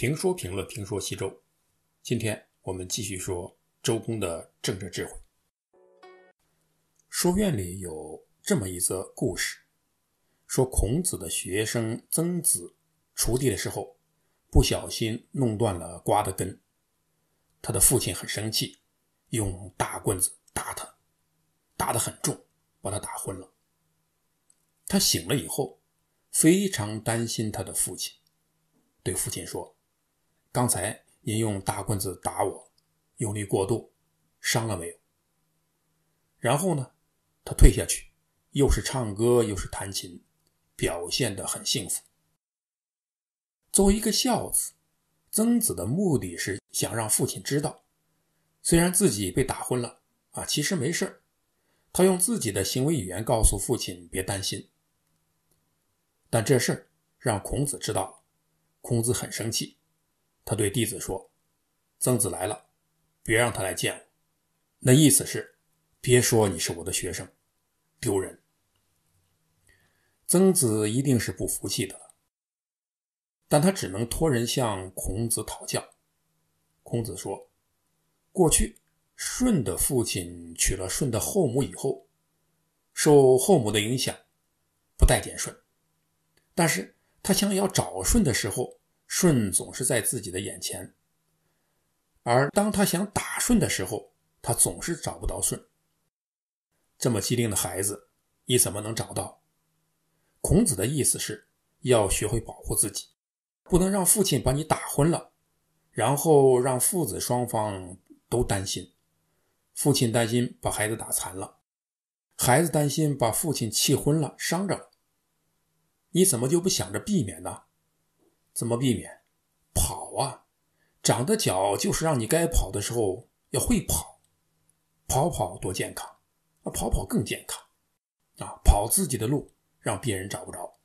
评说评论评说西周，今天我们继续说周公的政治智慧。书院里有这么一则故事，说孔子的学生曾子锄地的时候，不小心弄断了瓜的根，他的父亲很生气，用大棍子打他，打得很重，把他打昏了。他醒了以后，非常担心他的父亲，对父亲说。刚才您用大棍子打我，用力过度，伤了没有？然后呢，他退下去，又是唱歌又是弹琴，表现的很幸福。作为一个孝子，曾子的目的是想让父亲知道，虽然自己被打昏了啊，其实没事他用自己的行为语言告诉父亲别担心。但这事儿让孔子知道了，孔子很生气。他对弟子说：“曾子来了，别让他来见我。”那意思是，别说你是我的学生，丢人。曾子一定是不服气的，但他只能托人向孔子讨教。孔子说：“过去舜的父亲娶了舜的后母以后，受后母的影响，不待见舜，但是他想要找舜的时候。”舜总是在自己的眼前，而当他想打舜的时候，他总是找不到舜。这么机灵的孩子，你怎么能找到？孔子的意思是要学会保护自己，不能让父亲把你打昏了，然后让父子双方都担心：父亲担心把孩子打残了，孩子担心把父亲气昏了、伤着了。你怎么就不想着避免呢？怎么避免跑啊？长的脚就是让你该跑的时候要会跑，跑跑多健康，那跑跑更健康啊！跑自己的路，让别人找不着。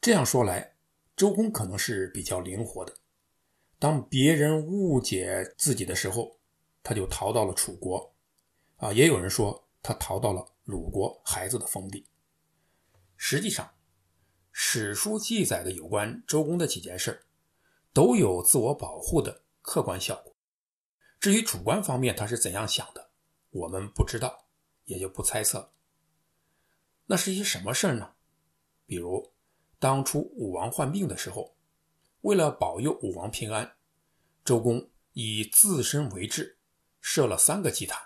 这样说来，周公可能是比较灵活的。当别人误解自己的时候，他就逃到了楚国，啊，也有人说他逃到了鲁国孩子的封地。实际上。史书记载的有关周公的几件事都有自我保护的客观效果。至于主观方面他是怎样想的，我们不知道，也就不猜测。那是一些什么事呢？比如，当初武王患病的时候，为了保佑武王平安，周公以自身为质，设了三个祭坛。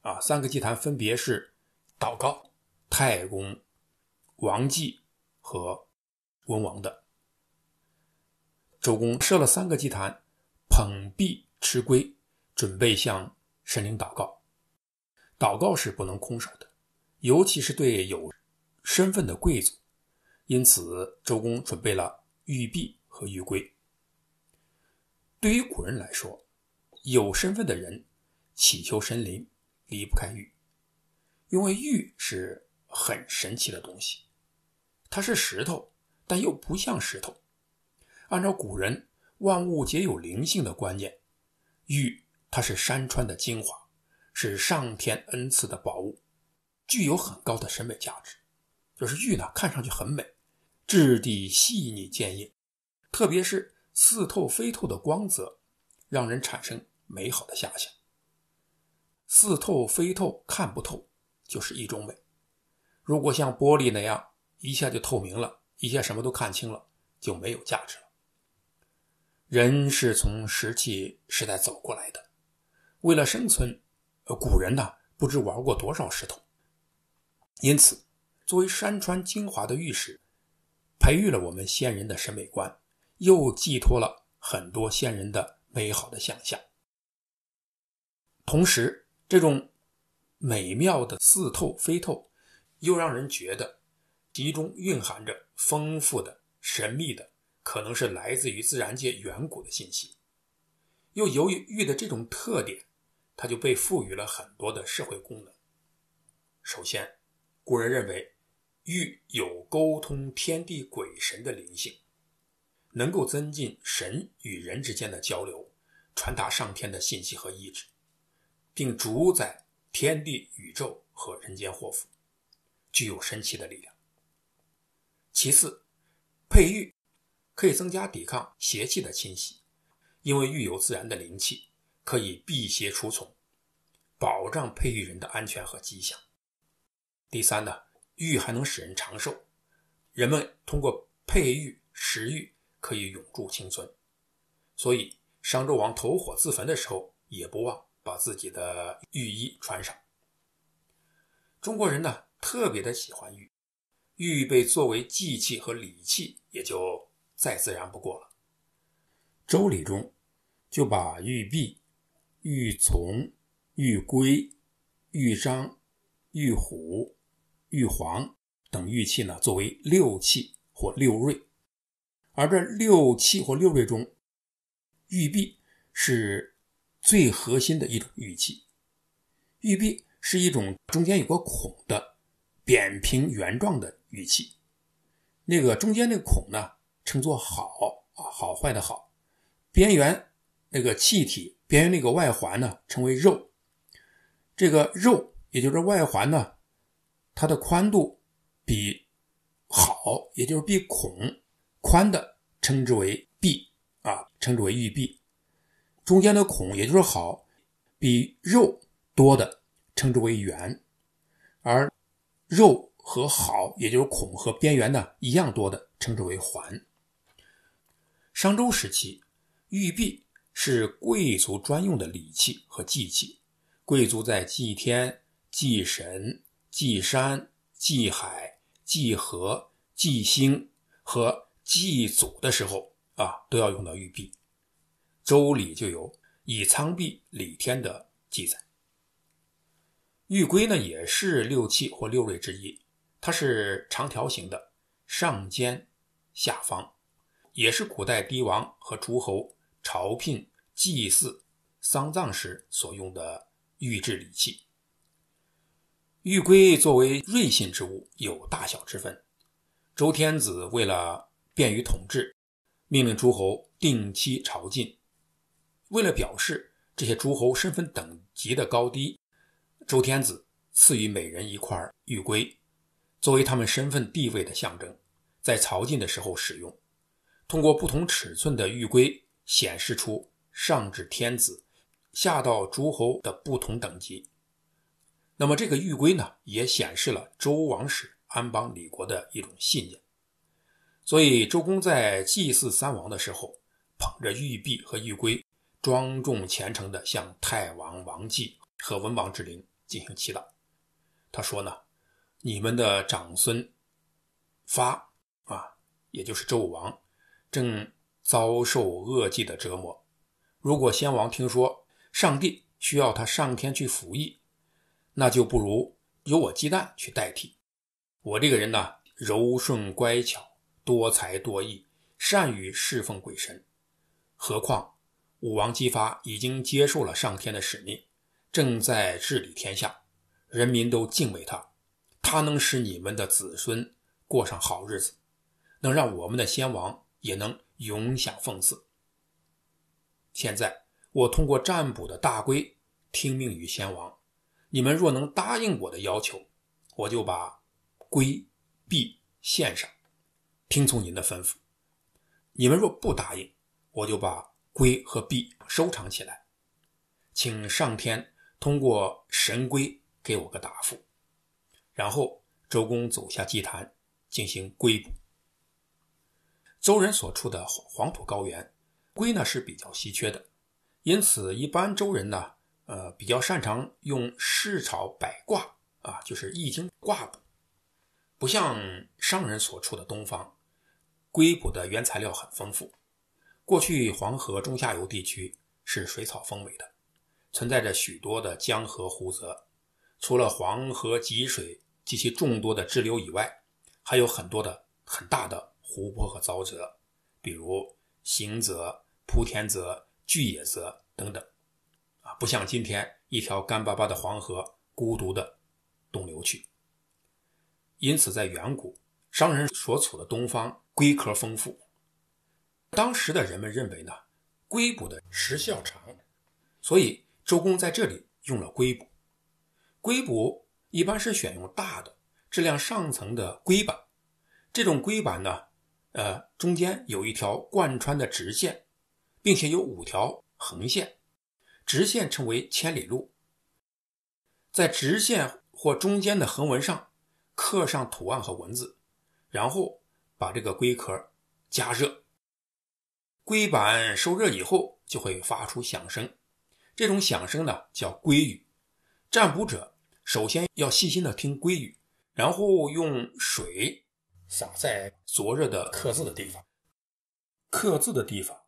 啊，三个祭坛分别是祷告太公王祭。和文王的周公设了三个祭坛，捧璧持圭，准备向神灵祷告。祷告是不能空手的，尤其是对有身份的贵族，因此周公准备了玉璧和玉圭。对于古人来说，有身份的人祈求神灵离不开玉，因为玉是很神奇的东西。它是石头，但又不像石头。按照古人“万物皆有灵性”的观念，玉它是山川的精华，是上天恩赐的宝物，具有很高的审美价值。就是玉呢，看上去很美，质地细腻坚硬，特别是似透非透的光泽，让人产生美好的遐想。似透非透，看不透，就是一种美。如果像玻璃那样，一下就透明了，一下什么都看清了，就没有价值了。人是从石器时代走过来的，为了生存，呃，古人呢不知玩过多少石头。因此，作为山川精华的玉石，培育了我们先人的审美观，又寄托了很多先人的美好的想象。同时，这种美妙的似透非透，又让人觉得。其中蕴含着丰富的、神秘的，可能是来自于自然界远古的信息。又由于玉的这种特点，它就被赋予了很多的社会功能。首先，古人认为玉有沟通天地鬼神的灵性，能够增进神与人之间的交流，传达上天的信息和意志，并主宰天地宇宙和人间祸福，具有神奇的力量。其次，佩玉可以增加抵抗邪气的侵袭，因为玉有自然的灵气，可以辟邪除虫，保障佩玉人的安全和吉祥。第三呢，玉还能使人长寿，人们通过佩玉、食玉可以永驻青春。所以，商纣王投火自焚的时候，也不忘把自己的玉衣穿上。中国人呢，特别的喜欢玉。玉被作为祭器和礼器，也就再自然不过了。周礼中，就把玉璧、玉琮、玉圭、玉璋、玉虎、玉璜等玉器呢，作为六器或六瑞。而这六器或六瑞中，玉璧是最核心的一种玉器。玉璧是一种中间有个孔的。扁平圆状的玉器，那个中间那个孔呢，称作好啊，好坏的好；边缘那个气体边缘那个外环呢，称为肉。这个肉也就是外环呢，它的宽度比好也就是比孔宽的，称之为壁啊，称之为玉壁。中间的孔也就是好，比肉多的，称之为圆，而。肉和好，也就是孔和边缘呢，一样多的，称之为环。商周时期，玉璧是贵族专用的礼器和祭器。贵族在祭天、祭神、祭山、祭海、祭河、祭星和祭祖的时候啊，都要用到玉璧。《周礼》就有以苍璧礼天的记载。玉圭呢，也是六气或六瑞之一，它是长条形的，上尖下方，也是古代帝王和诸侯朝聘、祭祀、丧葬时所用的玉制礼器。玉圭作为瑞信之物，有大小之分。周天子为了便于统治，命令诸侯定期朝觐，为了表示这些诸侯身份等级的高低。周天子赐予每人一块玉圭，作为他们身份地位的象征，在曹晋的时候使用。通过不同尺寸的玉圭，显示出上至天子，下到诸侯的不同等级。那么这个玉圭呢，也显示了周王室安邦立国的一种信念。所以周公在祭祀三王的时候，捧着玉璧和玉圭，庄重虔诚地向太王、王祭和文王之灵。进行祈祷。他说呢：“你们的长孙发啊，也就是周武王，正遭受恶计的折磨。如果先王听说上帝需要他上天去服役，那就不如由我姬旦去代替。我这个人呢，柔顺乖巧，多才多艺，善于侍奉鬼神。何况武王姬发已经接受了上天的使命。”正在治理天下，人民都敬畏他，他能使你们的子孙过上好日子，能让我们的先王也能永享奉祀。现在我通过占卜的大龟听命于先王，你们若能答应我的要求，我就把龟币献上，听从您的吩咐；你们若不答应，我就把龟和币收藏起来，请上天。通过神龟给我个答复，然后周公走下祭坛进行龟卜。周人所处的黄土高原，龟呢是比较稀缺的，因此一般周人呢，呃，比较擅长用市草百卦啊，就是易经卦卜。不像商人所处的东方，龟卜的原材料很丰富。过去黄河中下游地区是水草丰美的。存在着许多的江河湖泽，除了黄河、济水及其众多的支流以外，还有很多的很大的湖泊和沼泽，比如行泽、莆田泽、巨野泽等等。啊，不像今天一条干巴巴的黄河孤独的东流去。因此，在远古，商人所处的东方龟壳丰富，当时的人们认为呢，龟卜的时效长，所以。周公在这里用了龟卜。龟卜一般是选用大的、质量上层的龟板。这种龟板呢，呃，中间有一条贯穿的直线，并且有五条横线，直线称为千里路。在直线或中间的横纹上刻上图案和文字，然后把这个龟壳加热。龟板受热以后就会发出响声。这种响声呢叫龟语，占卜者首先要细心的听龟语，然后用水洒在灼热的刻字的地方，刻字的地方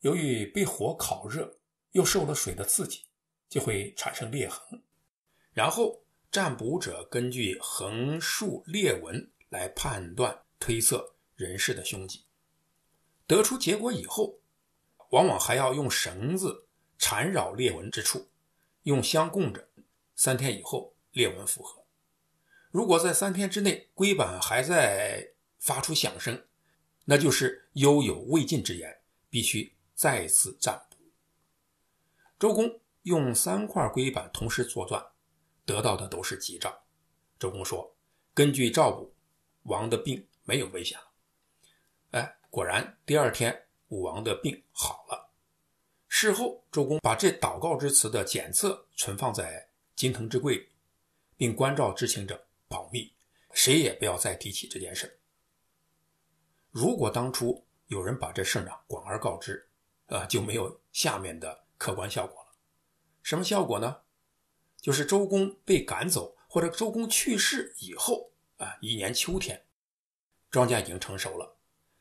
由于被火烤热，又受了水的刺激，就会产生裂痕，然后占卜者根据横竖裂纹来判断推测人士的凶吉，得出结果以后，往往还要用绳子。缠绕裂纹之处，用香供着，三天以后裂纹复合。如果在三天之内，龟板还在发出响声，那就是幽有未尽之言，必须再次占卜。周公用三块龟板同时作断，得到的都是吉兆。周公说：“根据赵卜，王的病没有危险了。”哎，果然，第二天武王的病好了。事后，周公把这祷告之词的检测存放在金藤之柜，并关照知情者保密，谁也不要再提起这件事。如果当初有人把这事呢广而告之，啊，就没有下面的客观效果了。什么效果呢？就是周公被赶走，或者周公去世以后啊，一年秋天，庄稼已经成熟了，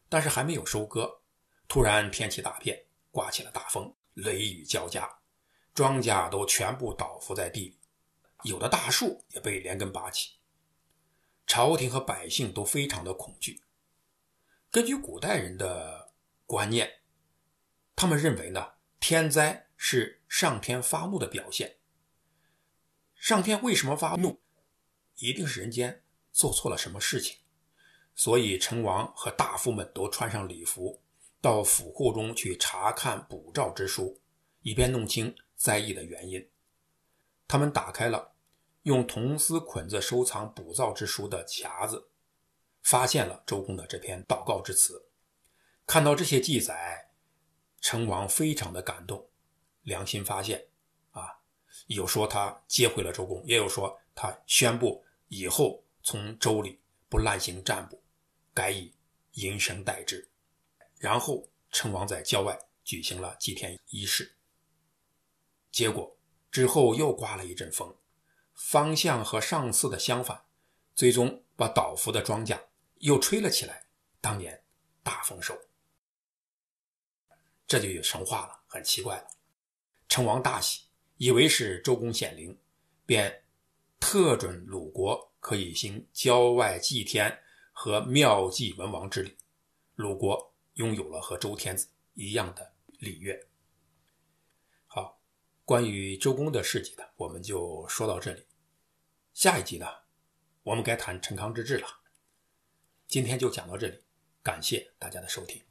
但是还没有收割，突然天气大变，刮起了大风。雷雨交加，庄稼都全部倒伏在地里，有的大树也被连根拔起。朝廷和百姓都非常的恐惧。根据古代人的观念，他们认为呢，天灾是上天发怒的表现。上天为什么发怒？一定是人间做错了什么事情。所以，成王和大夫们都穿上礼服。到府库中去查看卜兆之书，以便弄清灾异的原因。他们打开了用铜丝捆着收藏卜兆之书的匣子，发现了周公的这篇祷告之词。看到这些记载，成王非常的感动，良心发现。啊，有说他接回了周公，也有说他宣布以后从周里不滥行占卜，改以引神代之。然后，成王在郊外举行了祭天仪式。结果之后又刮了一阵风，方向和上次的相反，最终把倒伏的庄稼又吹了起来。当年大丰收，这就有神话了，很奇怪了。成王大喜，以为是周公显灵，便特准鲁国可以行郊外祭天和庙祭文王之礼。鲁国。拥有了和周天子一样的礼乐。好，关于周公的事迹呢，我们就说到这里。下一集呢，我们该谈陈康之治了。今天就讲到这里，感谢大家的收听。